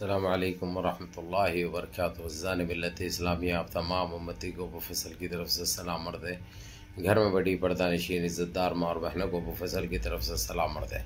अल्लाम वरहमल वर्क ज़ान मिलत इस्लामिया आप तमाम उम्मती को फसल की तरफ से सलाम मरद घर में बड़ी पर्दा नशीन इज़्ज़तदार माँ और बहनों को फसल की तरफ से सलाम मरद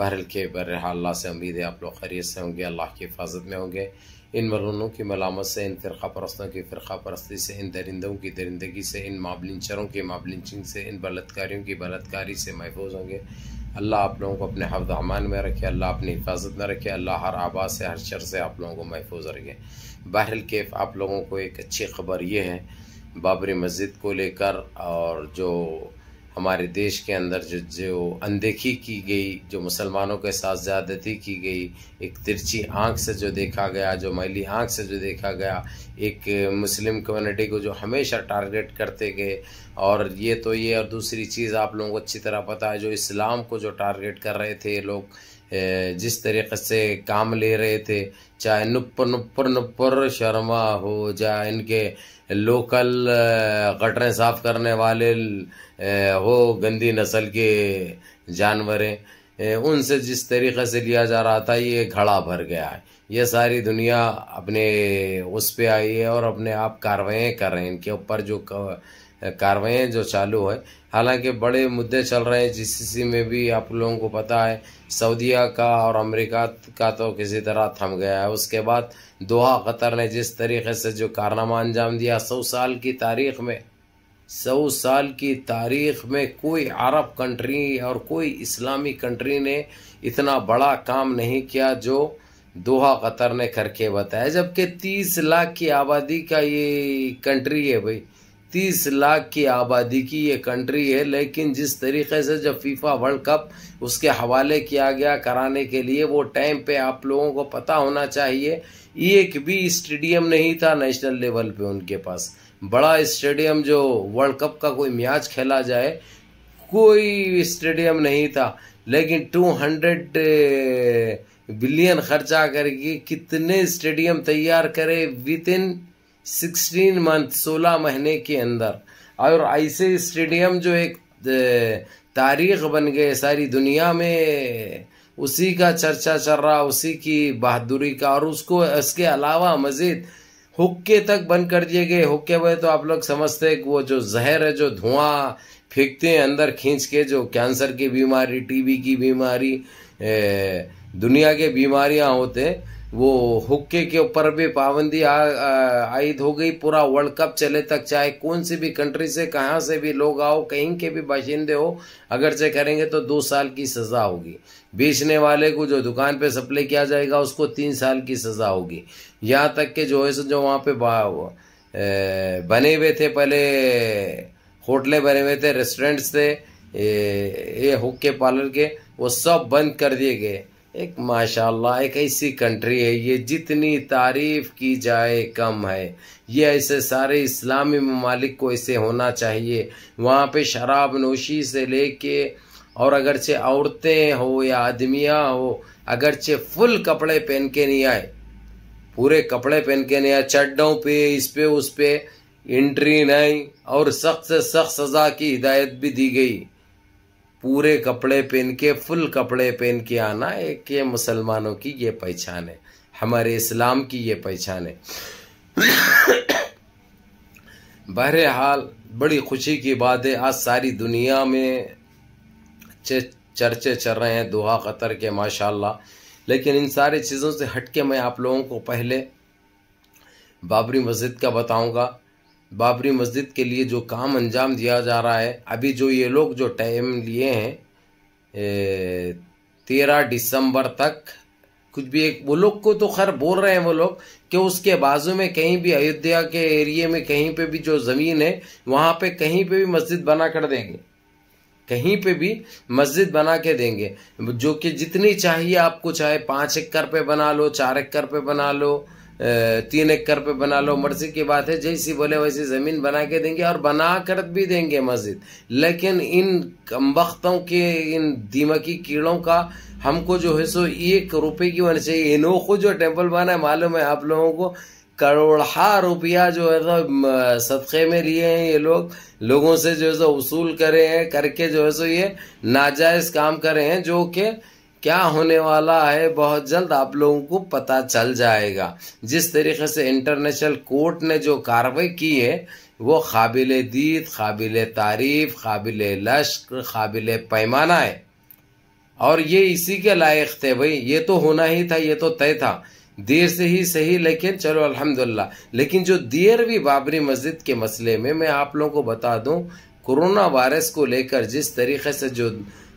बहरल के बरहा अल्लाह से उम्मीद है आप लोग खैरियत से होंगे अल्लाह की हिफाजत में होंगे इन मरूनों की मलामत से इन फ़िरका परस्तों की फ़िरका परस्ती से इन दरिंदों की दरिंदगी से इन माबलिंचरों की माबलिंचिंग से इन बलतकारियों की बलतकारी से महफूज होंगे अल्लाह आप लोगों को अपने हफ्ज अमान में रखे अल्लाह अपनी हिफाजत में रखे अल्लाह हर आबाद से हर शर से आप लोगों को महफूज रखे बहरल केफ आप लोगों को एक अच्छी खबर ये है बाबरी मस्जिद को लेकर और जो हमारे देश के अंदर जो जो अनदेखी की गई जो मुसलमानों के साथ ज़्यादती की गई एक तिरछी आंख से जो देखा गया जो मैली आंख से जो देखा गया एक मुस्लिम कम्युनिटी को जो हमेशा टारगेट करते गए और ये तो ये और दूसरी चीज़ आप लोगों को अच्छी तरह पता है जो इस्लाम को जो टारगेट कर रहे थे लोग जिस तरीके से काम ले रहे थे चाहे नुपुर नुपुर नुपुर शर्मा हो चाहे इनके लोकल गटरें साफ करने वाले हो गंदी नस्ल के जानवर हैं उनसे जिस तरीके से लिया जा रहा था ये घड़ा भर गया है ये सारी दुनिया अपने उस पे आई है और अपने आप कार्रवाई कर रहे हैं इनके ऊपर जो कर, कार्रवाइयाँ जो चालू है हालांकि बड़े मुद्दे चल रहे हैं जीसीसी में भी आप लोगों को पता है सऊदीया का और अमेरिका का तो किसी तरह थम गया है उसके बाद दोहा कतर ने जिस तरीके से जो कारनामा अंजाम दिया सौ साल की तारीख में सौ साल की तारीख में कोई अरब कंट्री और कोई इस्लामी कंट्री ने इतना बड़ा काम नहीं किया जो दोहा कतर ने करके बताया जबकि तीस लाख की आबादी का ये कंट्री है भाई तीस लाख की आबादी की ये कंट्री है लेकिन जिस तरीके से जब फीफा वर्ल्ड कप उसके हवाले किया गया कराने के लिए वो टाइम पे आप लोगों को पता होना चाहिए एक भी स्टेडियम नहीं था नेशनल लेवल पे उनके पास बड़ा स्टेडियम जो वर्ल्ड कप का कोई मैच खेला जाए कोई स्टेडियम नहीं था लेकिन 200 बिलियन खर्चा करके कितने स्टेडियम तैयार करे विद इन सिक्सटीन मंथ सोलह महीने के अंदर और ऐसे स्टेडियम जो एक तारीख बन गए सारी दुनिया में उसी का चर्चा चल रहा उसी की बहादुरी का और उसको इसके अलावा मज़ीद हुक्के तक बंद कर दिए गए हुक्के में तो आप लोग समझते हैं कि वो जो जहर है जो धुआं फेंकते हैं अंदर खींच के जो कैंसर की बीमारी टीबी की बीमारी दुनिया के बीमारियां होते हैं वो हुक्के के ऊपर भी पाबंदी आयद हो गई पूरा वर्ल्ड कप चले तक चाहे कौन सी भी कंट्री से कहाँ से भी लोग आओ कहीं के भी बाशिंदे हो अगर चेक करेंगे तो दो साल की सज़ा होगी बेचने वाले को जो दुकान पे सप्लाई किया जाएगा उसको तीन साल की सज़ा होगी यहाँ तक के जो है सो जो वहाँ पे बने हुए थे पहले होटलें बने हुए थे रेस्टोरेंट्स थे ये हुक्के पार्लर के वो सब बंद कर दिए गए एक माशाल्लाह एक ऐसी कंट्री है ये जितनी तारीफ की जाए कम है ये ऐसे सारे इस्लामी ममालिक को ऐसे होना चाहिए वहाँ पे शराब नोशी से लेके और अगरचे औरतें हो या आदमियाँ हो अगरचे फुल कपड़े पहन के नहीं आए पूरे कपड़े पहन के नहीं आए चड्डों पे इस पे उस पे एंट्री नहीं और सख्त से सख्त सज़ा की हिदायत भी दी गई पूरे कपड़े पहन के फुल कपड़े पहन के आना एक ये मुसलमानों की ये पहचान है हमारे इस्लाम की ये पहचान है बहरहाल बड़ी खुशी की बात है आज सारी दुनिया में चर्चे चल रहे हैं दोहा कतर के माशाल्लाह लेकिन इन सारी चीज़ों से हट के मैं आप लोगों को पहले बाबरी मस्जिद का बताऊंगा बाबरी मस्जिद के लिए जो काम अंजाम दिया जा रहा है अभी जो ये लोग जो टाइम लिए हैं तेरह दिसंबर तक कुछ भी एक वो लोग को तो खैर बोल रहे हैं वो लोग कि उसके बाजू में कहीं भी अयोध्या के एरिए में कहीं पे भी जो ज़मीन है वहाँ पे कहीं पे भी मस्जिद बना कर देंगे कहीं पे भी मस्जिद बना के देंगे जो कि जितनी चाहिए आपको चाहे पाँच एकड़ पे बना लो चार एकड़ पे बना लो तीन एकड़ पे बना लो मर्जी की बात है जैसी बोले वैसी ज़मीन बना के देंगे और बना कर भी देंगे मस्जिद लेकिन इन कमबख्तों के इन दिमागी कीड़ों का हमको जो है सो एक रुपये की होना चाहिए इनोखो जो टेम्पल बना है मालूम है आप लोगों को करोड़ा रुपया जो है सो सदक़े में लिए हैं ये लोग लोगों से जो है सो वसूल करे हैं करके जो है सो ये नाजायज़ काम करे हैं जो कि क्या होने वाला है बहुत जल्द आप लोगों को पता चल जाएगा जिस तरीके से इंटरनेशनल कोर्ट ने जो कार्रवाई की है वो काबिल दीद काबिल तारीफ काबिल लश्क काबिल पैमाना है और ये इसी के लायक थे भाई ये तो होना ही था ये तो तय था देर से ही सही लेकिन चलो अल्हम्दुलिल्लाह लेकिन जो देर भी बाबरी मस्जिद के मसले में मैं आप लोगों को बता दूं कोरोना वायरस को लेकर जिस तरीके से जो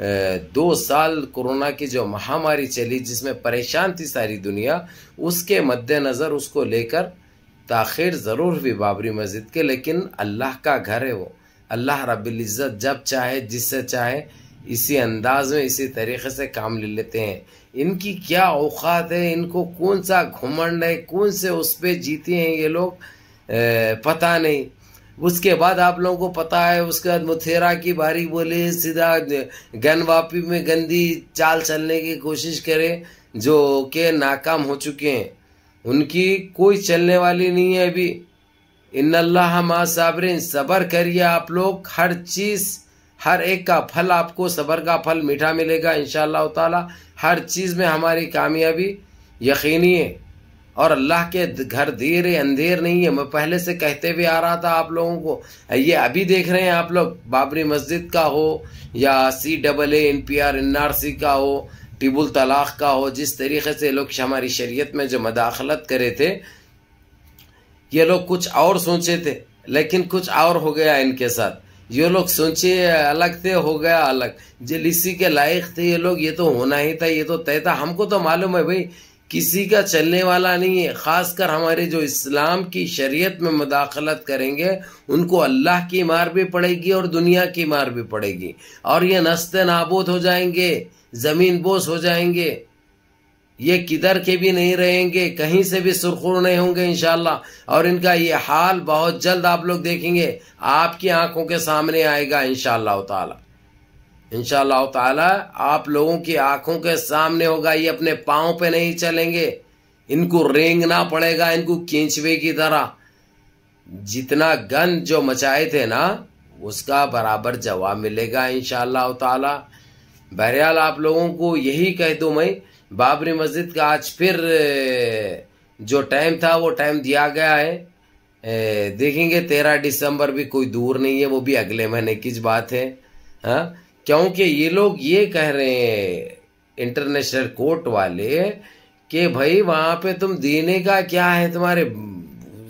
दो साल कोरोना की जो महामारी चली जिसमें परेशान थी सारी दुनिया उसके मद्देनज़र उसको लेकर ताखिर ज़रूर हुई बाबरी मस्जिद के लेकिन अल्लाह का घर है वो अल्लाह रब्ज़त जब चाहे जिससे चाहे इसी अंदाज में इसी तरीके से काम ले लेते हैं इनकी क्या औकात है इनको कौन सा घुमंड है कौन से उस पर जीते हैं ये लोग पता नहीं उसके बाद आप लोगों को पता है उसके बाद मुथेरा की बारी बोले सीधा गन वापी में गंदी चाल चलने की कोशिश करे जो के नाकाम हो चुके हैं उनकी कोई चलने वाली नहीं है अभी इन अल्लाह माँ सबर करिए आप लोग हर चीज़ हर एक का फल आपको सबर का फल मीठा मिलेगा इन शाह हर चीज़ में हमारी कामयाबी यकीनी है और अल्लाह के घर देर अंधेर नहीं है मैं पहले से कहते भी आ रहा था आप लोगों को ये अभी देख रहे हैं आप लोग बाबरी मस्जिद का हो या C double A N P R N R C का हो टिबुल तलाक का हो जिस तरीके से लोग हमारी शरीयत में जो मदाखलत करे थे ये लोग कुछ और सोचे थे लेकिन कुछ और हो गया इनके साथ ये लोग सोचे अलग थे हो गया अलग जिल इसी के लायक थे ये लोग ये तो होना ही था ये तो तय था हमको तो मालूम है भाई किसी का चलने वाला नहीं है ख़ासकर हमारे जो इस्लाम की शरीयत में मदाखलत करेंगे उनको अल्लाह की मार भी पड़ेगी और दुनिया की मार भी पड़ेगी और ये नस्ते नाबूद हो जाएंगे ज़मीन बोस हो जाएंगे ये किधर के भी नहीं रहेंगे कहीं से भी सुरखुर नहीं होंगे इनशाला और इनका ये हाल बहुत जल्द आप लोग देखेंगे आपकी आंखों के सामने आएगा इनशाला ताला इनशाला ताला आप लोगों की आंखों के सामने होगा ये अपने पाओ पे नहीं चलेंगे इनको रेंगना पड़ेगा इनको खींचवे की तरह जितना गन जो मचाए थे ना उसका बराबर जवाब मिलेगा इनशाला ताला बहरहाल आप लोगों को यही कह दो मैं बाबरी मस्जिद का आज फिर जो टाइम था वो टाइम दिया गया है देखेंगे तेरह दिसंबर भी कोई दूर नहीं है वो भी अगले महीने की बात है हा? क्योंकि ये लोग ये कह रहे हैं इंटरनेशनल कोर्ट वाले कि भाई वहां पे तुम देने का क्या है तुम्हारे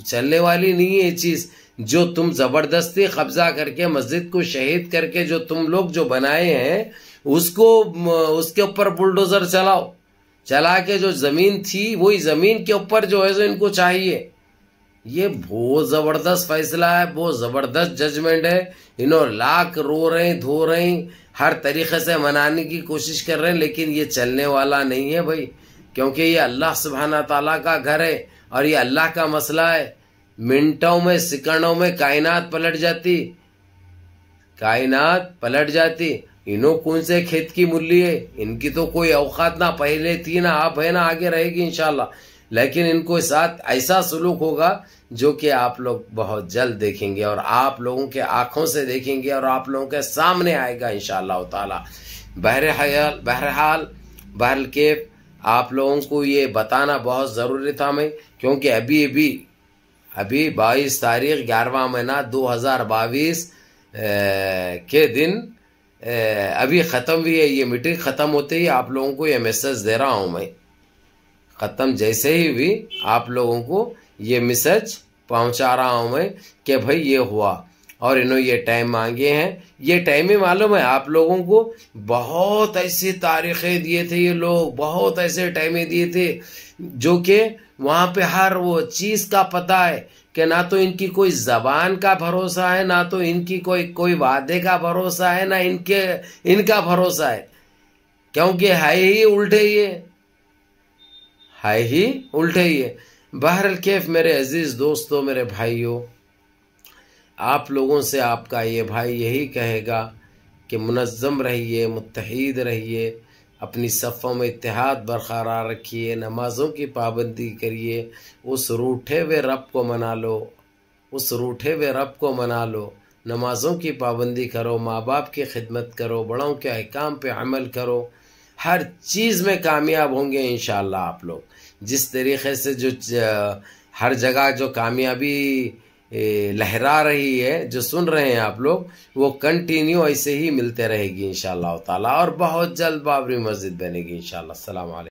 चलने वाली नहीं है चीज़ जो तुम ज़बरदस्ती कब्ज़ा करके मस्जिद को शहीद करके जो तुम लोग जो बनाए हैं उसको उसके ऊपर बुलडोज़र चलाओ चला के जो ज़मीन थी वही ज़मीन के ऊपर जो है जो इनको चाहिए ये बहुत जबरदस्त फैसला है बहुत जबरदस्त जजमेंट है इन्होंने लाख रो रहे हैं धो रहे हैं हर तरीके से मनाने की कोशिश कर रहे हैं लेकिन ये चलने वाला नहीं है भाई क्योंकि ये अल्लाह सुबहाना तला का घर है और ये अल्लाह का मसला है मिनटों में सिकंडों में कायनात पलट जाती कायनात पलट जाती इन्हों कौन से खेत की मूल्य है इनकी तो कोई औकात ना पहले थी ना आप है ना आगे रहेगी इनशाला लेकिन इनको साथ ऐसा सलूक होगा जो कि आप लोग बहुत जल्द देखेंगे और आप लोगों के आंखों से देखेंगे और आप लोगों के सामने आएगा इन ताला बहरहाल बहरहाल बहल के आप लोगों को ये बताना बहुत ज़रूरी था मैं क्योंकि अभी अभी अभी बाईस तारीख ग्यारहवा महीना दो हज़ार बाईस के दिन अभी ख़त्म भी है ये मीटिंग ख़त्म होते ही आप लोगों को ये मैसेज दे रहा हूँ मैं ख़त्म जैसे ही भी आप लोगों को ये मैसेज पहुंचा रहा हूं मैं कि भाई ये हुआ और इन्होंने ये टाइम मांगे हैं ये टाइम ही मालूम है आप लोगों को बहुत ऐसी तारीखें दिए थे ये लोग बहुत ऐसे टाइमे दिए थे जो कि वहां पे हर वो चीज़ का पता है कि ना तो इनकी कोई जबान का भरोसा है ना तो इनकी कोई कोई वादे का भरोसा है ना इनके इनका भरोसा है क्योंकि है ही उल्टे ये है ही उल्टे ये बहर कैफ मेरे अज़ीज़ दोस्तों मेरे भाइयों आप लोगों से आपका ये भाई यही कहेगा कि मुनज़म रहिए मुतहद रहिए अपनी सफ़ों में इतिहाद बरकरार रखिए नमाज़ों की पाबंदी करिए उस रूठे हुए रब को मना लो उस रूठे हुए रब को मना लो नमाज़ों की पाबंदी करो माँ बाप की खिदमत करो बड़ों के अहकाम पे अमल करो हर चीज़ में कामयाब होंगे इन आप लोग जिस तरीके से जो हर जगह जो कामयाबी लहरा रही है जो सुन रहे हैं आप लोग वो कंटिन्यू ऐसे ही मिलते रहेगी इन ताला और बहुत जल्द बाबरी मस्जिद बनेगी इन शाला